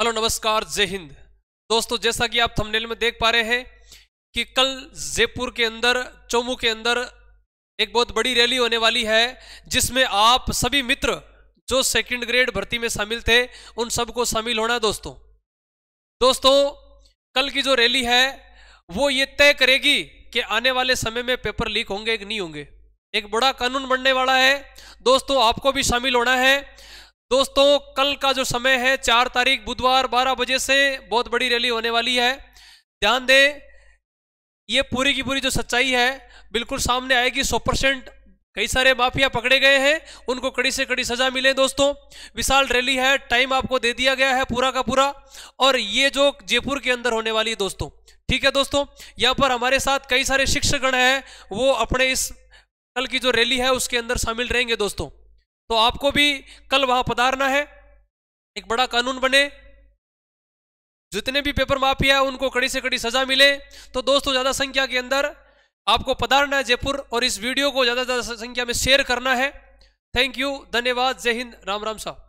hello नमस्कार जय हिंद दोस्तों जैसा कि आप थंबनेल में देख पा रहे हैं कि कल जयपुर के अंदर चौमू के अंदर एक बहुत बड़ी रैली होने वाली है जिसमें आप सभी मित्र जो सेकंड ग्रेड भर्ती में शामिल थे उन सबको शामिल होना दोस्तों दोस्तों कल की जो रैली है वो ये तय करेगी कि आने वाले समय में पेपर लीक होंगे कि नहीं होंगे एक बड़ा कानून बनने वाला है दोस्तों आपको भी शामिल होना है दोस्तों कल का जो समय है चार तारीख बुधवार बारह बजे से बहुत बड़ी रैली होने वाली है ध्यान दें ये पूरी की पूरी जो सच्चाई है बिल्कुल सामने आएगी सौ परसेंट कई सारे माफिया पकड़े गए हैं उनको कड़ी से कड़ी सजा मिले दोस्तों विशाल रैली है टाइम आपको दे दिया गया है पूरा का पूरा और ये जो जयपुर के अंदर होने वाली है दोस्तों ठीक है दोस्तों यहाँ पर हमारे साथ कई सारे शिक्षकगण हैं वो अपने इस कल की जो रैली है उसके अंदर शामिल रहेंगे दोस्तों तो आपको भी कल वहां पधारना है एक बड़ा कानून बने जितने भी पेपर माफिया है उनको कड़ी से कड़ी सजा मिले तो दोस्तों ज्यादा संख्या के अंदर आपको पधारना है जयपुर और इस वीडियो को ज्यादा से ज्यादा संख्या में शेयर करना है थैंक यू धन्यवाद जय हिंद राम राम साहब